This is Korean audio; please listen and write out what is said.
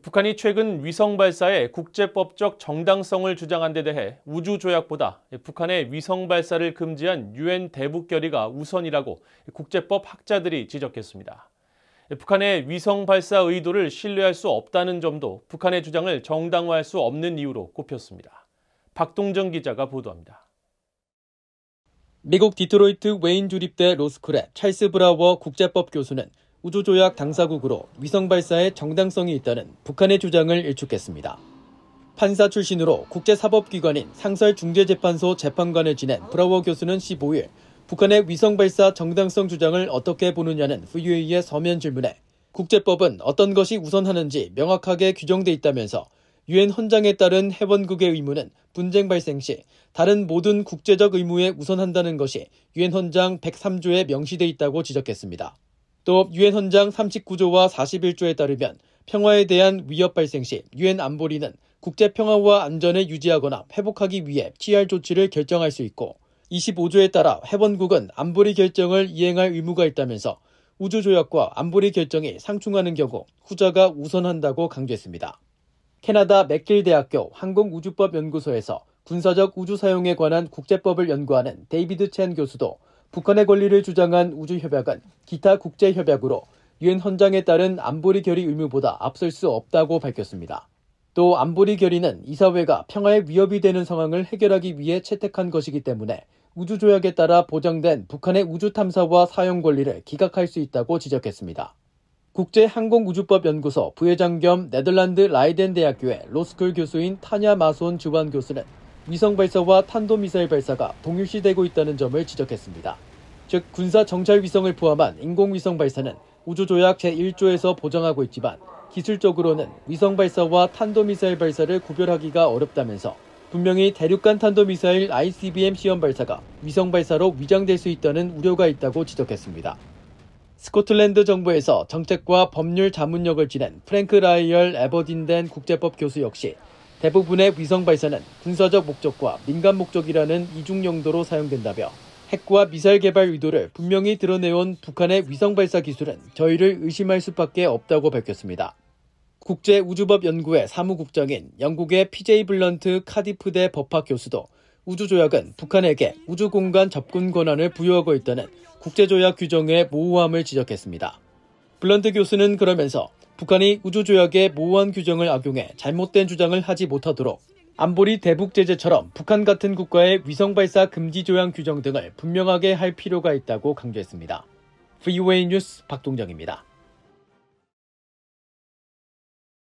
북한이 최근 위성 발사에 국제법적 정당성을 주장한 데 대해 우주 조약보다 북한의 위성 발사를 금지한 유엔 대북 결의가 우선이라고 국제법 학자들이 지적했습니다. 북한의 위성 발사 의도를 신뢰할 수 없다는 점도 북한의 주장을 정당화할 수 없는 이유로 꼽혔습니다. 박동정 기자가 보도합니다. 미국 디트로이트 웨인 주립대 로스쿨의 찰스 브라워 국제법 교수는 우주조약 당사국으로 위성 발사에 정당성이 있다는 북한의 주장을 일축했습니다. 판사 출신으로 국제사법기관인 상설중재재판소 재판관을 지낸 브라워 교수는 15일 북한의 위성 발사 정당성 주장을 어떻게 보느냐는 VUA의 서면 질문에 국제법은 어떤 것이 우선하는지 명확하게 규정돼 있다면서 유엔 헌장에 따른 해원국의 의무는 분쟁 발생 시 다른 모든 국제적 의무에 우선한다는 것이 유엔 헌장 103조에 명시돼 있다고 지적했습니다. 또 유엔 헌장 39조와 41조에 따르면 평화에 대한 위협 발생 시 유엔 안보리는 국제 평화와 안전을 유지하거나 회복하기 위해 취할 조치를 결정할 수 있고 25조에 따라 해번국은 안보리 결정을 이행할 의무가 있다면서 우주조약과 안보리 결정이 상충하는 경우 후자가 우선한다고 강조했습니다. 캐나다 맥길 대학교 항공우주법 연구소에서 군사적 우주 사용에 관한 국제법을 연구하는 데이비드 첸 교수도 북한의 권리를 주장한 우주협약은 기타 국제협약으로 유엔 헌장에 따른 안보리 결의 의무보다 앞설 수 없다고 밝혔습니다. 또 안보리 결의는 이사회가 평화에 위협이 되는 상황을 해결하기 위해 채택한 것이기 때문에 우주조약에 따라 보장된 북한의 우주 탐사와 사용 권리를 기각할 수 있다고 지적했습니다. 국제항공우주법연구소 부회장 겸 네덜란드 라이덴 대학교의 로스쿨 교수인 타냐 마손 주반 교수는 위성 발사와 탄도미사일 발사가 동일시되고 있다는 점을 지적했습니다. 즉 군사 정찰 위성을 포함한 인공위성 발사는 우주조약 제1조에서 보장하고 있지만 기술적으로는 위성 발사와 탄도미사일 발사를 구별하기가 어렵다면서 분명히 대륙간 탄도미사일 ICBM 시험 발사가 위성 발사로 위장될 수 있다는 우려가 있다고 지적했습니다. 스코틀랜드 정부에서 정책과 법률 자문역을 지낸 프랭크 라이얼 에버딘덴 국제법 교수 역시 대부분의 위성 발사는 군사적 목적과 민간 목적이라는 이중 용도로 사용된다며 핵과 미사일 개발 의도를 분명히 드러내온 북한의 위성 발사 기술은 저희를 의심할 수밖에 없다고 밝혔습니다. 국제우주법 연구회 사무국장인 영국의 PJ 블런트 카디프대 법학 교수도 우주조약은 북한에게 우주공간 접근 권한을 부여하고 있다는 국제조약 규정의 모호함을 지적했습니다. 블런트 교수는 그러면서 북한이 우주조약의 모호한 규정을 악용해 잘못된 주장을 하지 못하도록 안보리 대북 제재처럼 북한 같은 국가의 위성 발사 금지 조약 규정 등을 분명하게 할 필요가 있다고 강조했습니다. VOA 뉴스 박동정입니다.